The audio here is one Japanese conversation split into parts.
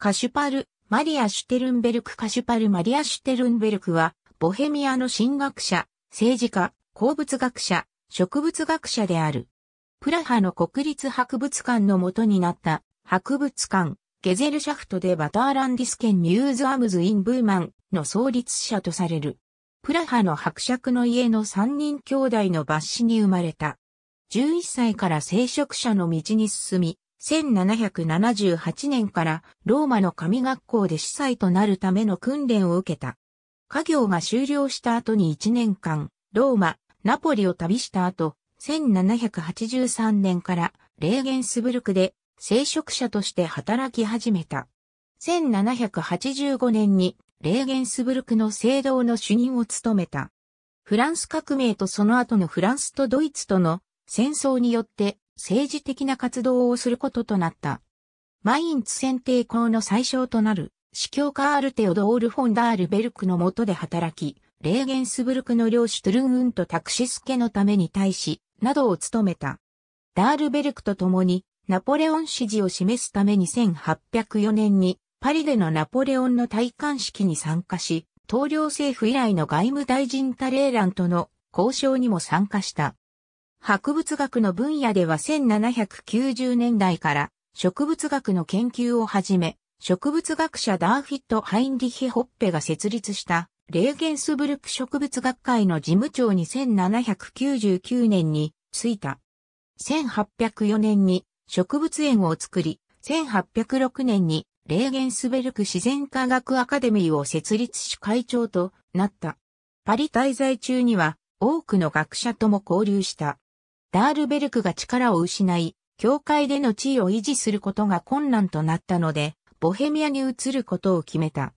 カシュパル、マリア・シュテルンベルクカシュパル・マリア・シュテルンベルクは、ボヘミアの神学者、政治家、鉱物学者、植物学者である。プラハの国立博物館の元になった博物館、ゲゼルシャフトでバターランディス県ミューズアムズ・イン・ブーマンの創立者とされる。プラハの伯爵の家の三人兄弟の抜子に生まれた。11歳から聖職者の道に進み、1778年からローマの神学校で司祭となるための訓練を受けた。家業が終了した後に1年間、ローマ、ナポリを旅した後、1783年からレーゲンスブルクで聖職者として働き始めた。1785年にレーゲンスブルクの聖堂の主任を務めた。フランス革命とその後のフランスとドイツとの戦争によって政治的な活動をすることとなった。マインツ選定校の最小となる、司教カールテオドール・フォンダールベルクの下で働き、レーゲンスブルクの領主トゥルンウンとタクシスケのために対し、などを務めた。ダールベルクと共に、ナポレオン支持を示すために1804年に、パリでのナポレオンの戴冠式に参加し、統領政府以来の外務大臣タレーランとの交渉にも参加した。博物学の分野では1790年代から植物学の研究をはじめ、植物学者ダーフィット・ハインリヒ・ホッペが設立したレーゲンスブルク植物学会の事務長に1799年に就いた。1804年に植物園を作り、1806年にレーゲンスベルク自然科学アカデミーを設立し会長となった。パリ滞在中には多くの学者とも交流した。ダールベルクが力を失い、教会での地位を維持することが困難となったので、ボヘミアに移ることを決めた。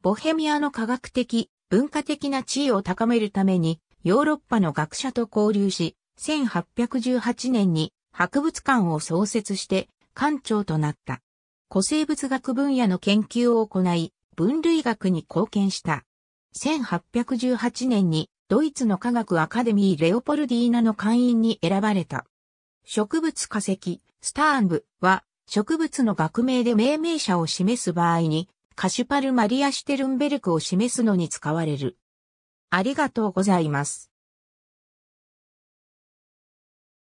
ボヘミアの科学的、文化的な地位を高めるために、ヨーロッパの学者と交流し、1818年に博物館を創設して館長となった。古生物学分野の研究を行い、分類学に貢献した。1818年にドイツの科学アカデミーレオポルディーナの会員に選ばれた。植物化石、スターンブは植物の学名で命名者を示す場合に、カシュパル・マリア・シュテルンベルクを示すのに使われる。ありがとうございます。